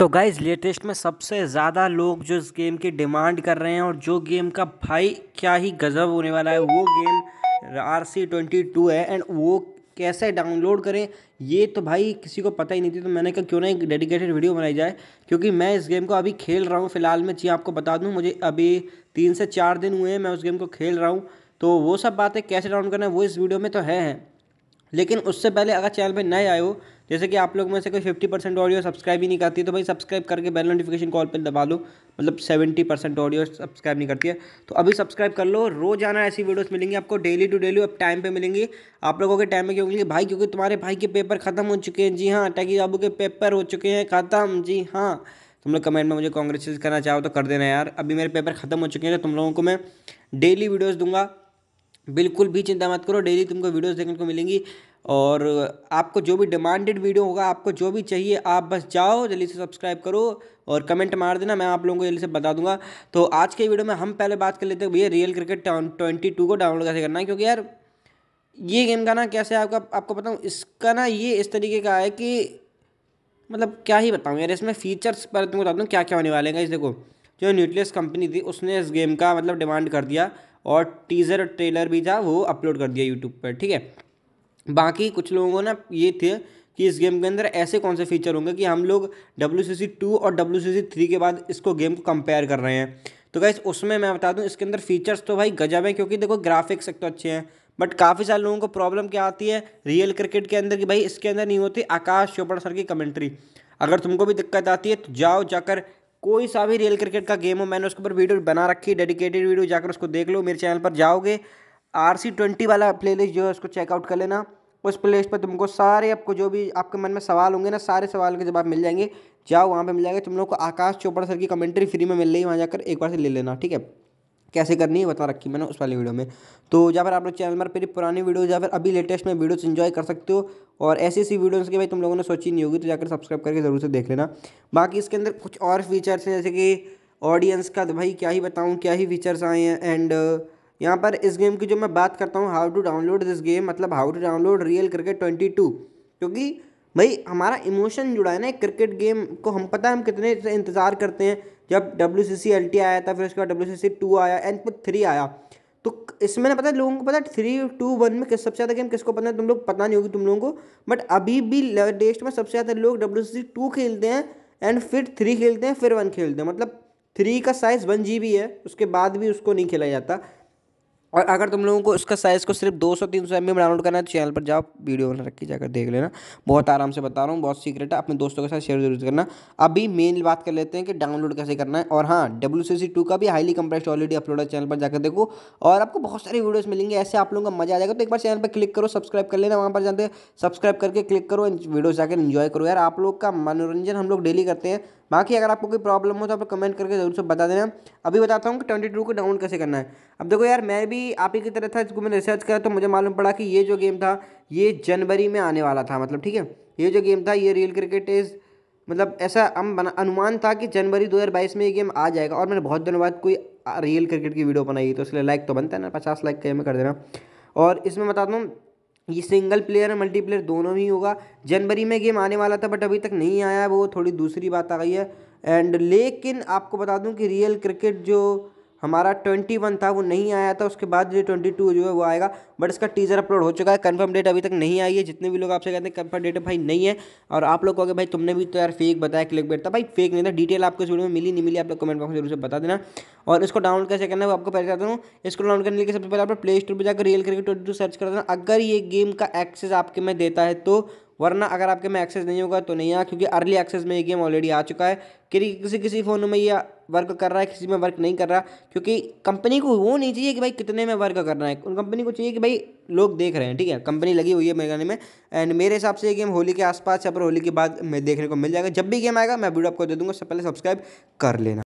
तो guys latest में सबसे ज़्यादा लोग जो इस गेम की डिमांड कर रहे हैं और जो गेम का भाई क्या ही गजब होने वाला है वो game R C twenty two है एंड वो कैसे डाउनलोड करें ये तो भाई किसी को पता ही नहीं थी तो मैंने कहा क्यों ना एक डेडिकेटेड वीडियो बनाई जाए क्योंकि मैं इस गेम को अभी खेल रहा हूँ फ़िलहाल मैं जी आपको बता दूँ मुझे अभी तीन से चार दिन हुए हैं मैं उस गेम को खेल रहा हूँ तो वो सब बातें कैसे डाउनलोड करना है वो इस वीडियो में तो है, है। लेकिन उससे पहले अगर चैनल पर नए आए हो जैसे कि आप लोग में से कोई फिफ्टी परसेंट ऑडियो सब्सक्राइब ही नहीं करती तो भाई सब्सक्राइब करके बेल नोटिफिकेशन कॉल पर दबा लो मतलब सेवेंटी परसेंट ऑडियो सब्सक्राइब नहीं करती है तो अभी सब्सक्राइब कर लो रोजाना ऐसी वीडियोस मिलेंगी आपको डेली टू डेली अब टाइम पे मिलेंगी आप लोगों के टाइम में क्यों मिलेंगे भाई क्योंकि तुम्हारे भाई के पेपर खत्म हो चुके हैं जी हाँ टैकी बाबू के पेपर हो चुके हैं खत्म जी हाँ तुम लोग कमेंट में मुझे कॉन्ग्रेचुलेस करना चाहो तो कर देना यार अभी मेरे पेपर खत्म हो चुके हैं तो तुम लोगों को मैं डेली वीडियोज़ दूंगा बिल्कुल भी चिंता मत करो डेली तुमको वीडियोस देखने को मिलेंगी और आपको जो भी डिमांडेड वीडियो होगा आपको जो भी चाहिए आप बस जाओ जल्दी से सब्सक्राइब करो और कमेंट मार देना मैं आप लोगों को जल्दी से बता दूंगा तो आज के वीडियो में हम पहले बात कर लेते हैं भैया रियल क्रिकेट ट्वेंटी टू को डाउनलोड कैसे करना है क्योंकि यार ये गेम का ना कैसे आपका आपको बताऊँ इसका ना ये इस तरीके का है कि मतलब क्या ही बताऊँ यार इसमें फीचर्स पर तुमको बता दूँ क्या क्या होने वाले हैं इस देखो जो न्यूक्लियस कंपनी थी उसने इस गेम का मतलब डिमांड कर दिया और टीज़र ट्रेलर भी था वो अपलोड कर दिया यूट्यूब पर ठीक है बाकी कुछ लोगों को ना ये थे कि इस गेम के अंदर ऐसे कौन से फीचर होंगे कि हम लोग डब्ल्यू सी सी टू और डब्ल्यू सी सी थ्री के बाद इसको गेम को कंपेयर कर रहे हैं तो गैस उसमें मैं बता दूं इसके अंदर फीचर्स तो भाई गजब है क्योंकि देखो ग्राफिक्स एक तो अच्छे हैं बट काफ़ी सारे लोगों को प्रॉब्लम क्या आती है रियल क्रिकेट के अंदर कि भाई इसके अंदर नहीं होती आकाश चोपड़ा सर की कमेंट्री अगर तुमको भी दिक्कत आती है तो जाओ जाकर कोई सा भी रियल क्रिकेट का गेम हो मैंने उसके ऊपर वीडियो बना रखी डेडिकेटेड वीडियो जाकर उसको देख लो मेरे चैनल पर जाओगे आर सी ट्वेंटी वाला प्ले लिस्ट जो है उसको चेकआउट कर लेना उस प्ले लिस्ट पर तुमको सारे आपको जो भी आपके मन में सवाल होंगे ना सारे सवाल के जवाब मिल जाएंगे जाओ वहाँ पर मिल जाएगा तुम लोग को आकाश चोपड़ा सर की कमेंट्री फ्री में मिल रही है वहाँ जाकर एक बार से ले लेना ठीक है कैसे करनी है बता रखी मैंने उस वाली वीडियो में तो या फिर आप लोग चैनल पर फिर पुरानी वीडियो या फिर अभी लेटेस्ट में वीडियोस एंजॉय कर सकते हो और ऐसी ऐसी वीडियोस के भाई तुम लोगों ने सोची नहीं होगी तो जाकर सब्सक्राइब करके ज़रूर से देख लेना बाकी इसके अंदर कुछ और फीचर्स हैं जैसे कि ऑडियंस का तो भाई क्या ही बताऊँ क्या ही फीचर्स आए हैं एंड यहाँ पर इस गेम की जो मैं बात करता हूँ how to download this game मतलब how to download real cricket twenty two क्योंकि भाई हमारा इमोशन जुड़ा है ना क्रिकेट गेम को हम पता है हम कितने से इंतज़ार करते हैं जब W C C L T आया था फिर उसके बाद डब्ल्यू सी सी टू आया एंड फिर थ्री आया तो इसमें ना पता है लोगों को पता है थ्री टू वन में किस सबसे ज़्यादा गेम किसको पता है तुम लोग पता नहीं होगी तुम लोगों को बट अभी भी लेटेस्ट में सबसे ज़्यादा लोग डब्ल्यू सी सी टू खेलते हैं एंड फिर थ्री खेलते हैं फिर वन खेलते हैं मतलब थ्री का साइज़ वन जी बी है उसके बाद भी उसको नहीं खेला जाता और अगर तुम लोगों को उसका साइज़ को सिर्फ 200 300 सौ में डाउनलोड करना है तो चैनल पर जाओ वीडियो बना रखी जाकर देख लेना बहुत आराम से बता रहा हूँ बहुत सीक्रेट है अपने दोस्तों के साथ शेयर जरूर करना अभी मेन बात कर लेते हैं कि डाउनलोड कैसे करना है और हाँ डब्ल्यू टू का भी हाईली कंप्रेस्ड ऑलरेडी अपलोड है चैनल पर जाकर देखो और आपको बहुत सारी वीडियोज़ मिलेंगे ऐसे आप लोगों का मजा आ जाएगा तो एक बार चैनल पर क्लिक करो सब्सक्राइब कर लेना वहाँ पर जाते सब्सक्राइब करके क्लिक करो वीडियो जाकर इन्जॉय करो यार आप लोग का मनोरंजन हम लोग डेली करते हैं बाकी अगर आपको कोई प्रॉब्लम हो तो आप कमेंट करके जरूर से बता देना अभी बताता हूँ कि ट्वेंटी टू को डाउनलोड कैसे करना है अब देखो यार मैं भी आप ही की तरह था इसको मैंने रिसर्च करा तो मुझे मालूम पड़ा कि ये जो गेम था ये जनवरी में आने वाला था मतलब ठीक है ये जो गेम था ये रियल क्रिकेट इज़ मतलब ऐसा हम अनुमान था कि जनवरी 2022 में ये गेम आ जाएगा और मैंने बहुत दिनों बाद कोई रियल क्रिकेट की वीडियो बनाई तो इसलिए लाइक तो बनता है ना पचास लाइक का में कर देना और इसमें बताता हूँ ये सिंगल प्लेयर मल्टीप्लेयर दोनों ही होगा जनवरी में गेम आने वाला था बट अभी तक नहीं आया वो थोड़ी दूसरी बात आ गई है एंड लेकिन आपको बता दूं कि रियल क्रिकेट जो हमारा ट्वेंटी वन था वो नहीं आया था उसके बाद जो ट्वेंटी टू जो है वो आएगा बट इसका टीजर अपलोड हो चुका है कंफर्म डेट अभी तक नहीं आई है जितने भी लोग आपसे कहते हैं कंफर्म डेट भाई नहीं है और आप लोग कहोगे भाई तुमने भी तो यार फेक बताया क्लिक बेट था भाई फेक नहीं था डिटेल आपको इस वीडियो में मिली नहीं मिली आप लोग कमेंट बॉक्स में जरूर से बता देना और इसको डाउनलोड कैसे करना है वो आपको पहले बताता हूँ इसको डाउनलोड करने के सबसे पहले आप प्ले स्टोर पर जाकर रियल क्रिकेट ट्वेंटी सर्च कर देना अगर ये गेम का एक्सेस आपके में देता है तो वरना अगर आपके में एक्सेस नहीं होगा तो नहीं आया क्योंकि अर्ली एक्सेस में ये गेम ऑलरेडी आ चुका है किसी किसी फ़ोन में ये वर्क कर रहा है किसी में वर्क नहीं कर रहा क्योंकि कंपनी को वो नहीं चाहिए कि भाई कितने में वर्क करना है उन कंपनी को चाहिए कि भाई लोग देख रहे हैं ठीक है कंपनी लगी हुई है मेरे गाने में एंड मेरे हिसाब से ये गेम होली के आसपास या फिर होली के बाद में देखने को मिल जाएगा जब भी गेम आएगा मैं वीडियो आपको दे दूँगा उससे पहले सब्सक्राइब कर लेना